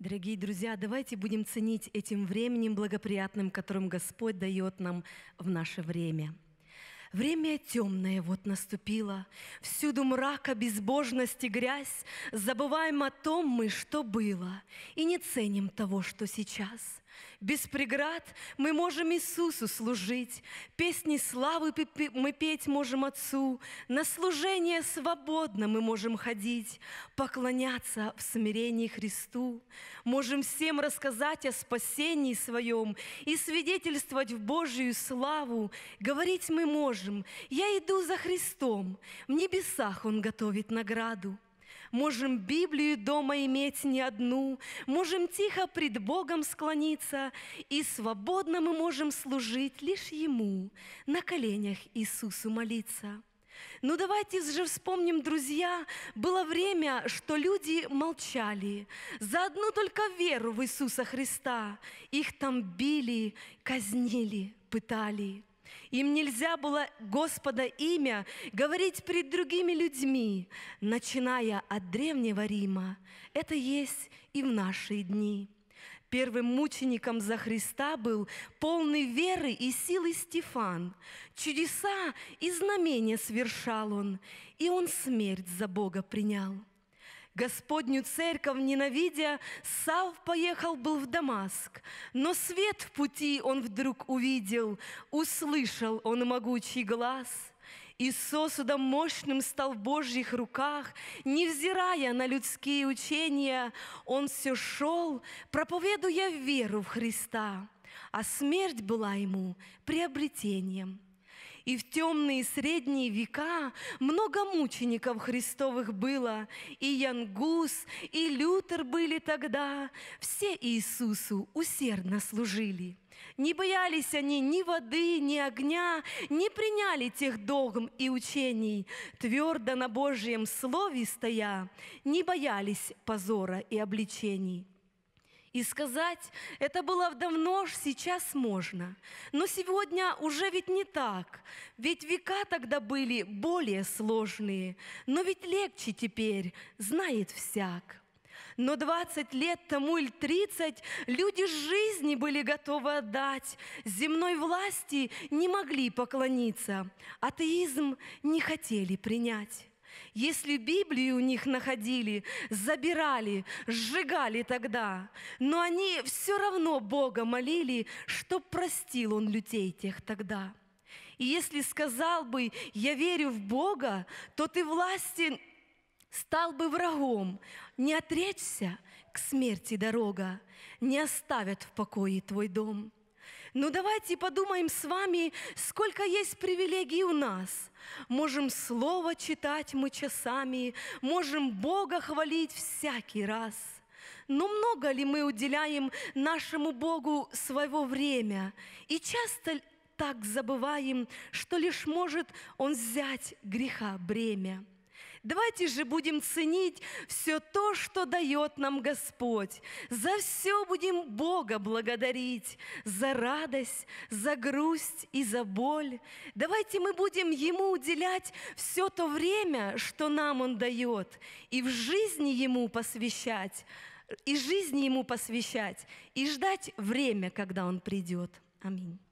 Дорогие друзья, давайте будем ценить этим временем благоприятным, которым Господь дает нам в наше время. Время темное вот наступило, всюду мрака, безбожность и грязь. Забываем о том мы, что было, и не ценим того, что сейчас. Без преград мы можем Иисусу служить, Песни славы мы петь можем Отцу, На служение свободно мы можем ходить, Поклоняться в смирении Христу, Можем всем рассказать о спасении своем И свидетельствовать в Божию славу. Говорить мы можем, я иду за Христом, В небесах Он готовит награду. Можем Библию дома иметь не одну, можем тихо пред Богом склониться, и свободно мы можем служить лишь Ему, на коленях Иисусу молиться. Ну давайте же вспомним, друзья, было время, что люди молчали за одну только веру в Иисуса Христа. Их там били, казнили, пытали. Им нельзя было Господа имя говорить перед другими людьми, начиная от Древнего Рима. Это есть и в наши дни. Первым мучеником за Христа был полный веры и силы Стефан. Чудеса и знамения совершал он, и он смерть за Бога принял. Господню церковь, ненавидя, Сав поехал был в Дамаск, но свет в пути он вдруг увидел, услышал он могучий глаз – и сосудом мощным стал в Божьих руках, невзирая на людские учения, он все шел, проповедуя веру в Христа, а смерть была ему приобретением – и в темные средние века много мучеников Христовых было, и Янгус, и Лютер были тогда. Все Иисусу усердно служили. Не боялись они ни воды, ни огня, не приняли тех догм и учений, твердо на Божьем слове стоя, не боялись позора и обличений. И сказать, это было давно, сейчас можно. Но сегодня уже ведь не так. Ведь века тогда были более сложные. Но ведь легче теперь, знает всяк. Но 20 лет тому или 30 люди жизни были готовы отдать, земной власти не могли поклониться, атеизм не хотели принять. Если Библию у них находили, забирали, сжигали тогда, но они все равно Бога молили, чтоб простил Он людей тех тогда. И если сказал бы «я верю в Бога», то ты власти стал бы врагом. Не отречься, к смерти дорога, не оставят в покое твой дом». Ну давайте подумаем с вами, сколько есть привилегий у нас. Можем Слово читать мы часами, можем Бога хвалить всякий раз – но много ли мы уделяем нашему Богу своего время? И часто так забываем, что лишь может Он взять греха бремя. Давайте же будем ценить все то, что дает нам Господь. За все будем Бога благодарить, за радость, за грусть и за боль. Давайте мы будем Ему уделять все то время, что нам Он дает, и в жизни Ему посвящать, и жизни Ему посвящать, и ждать время, когда Он придет. Аминь.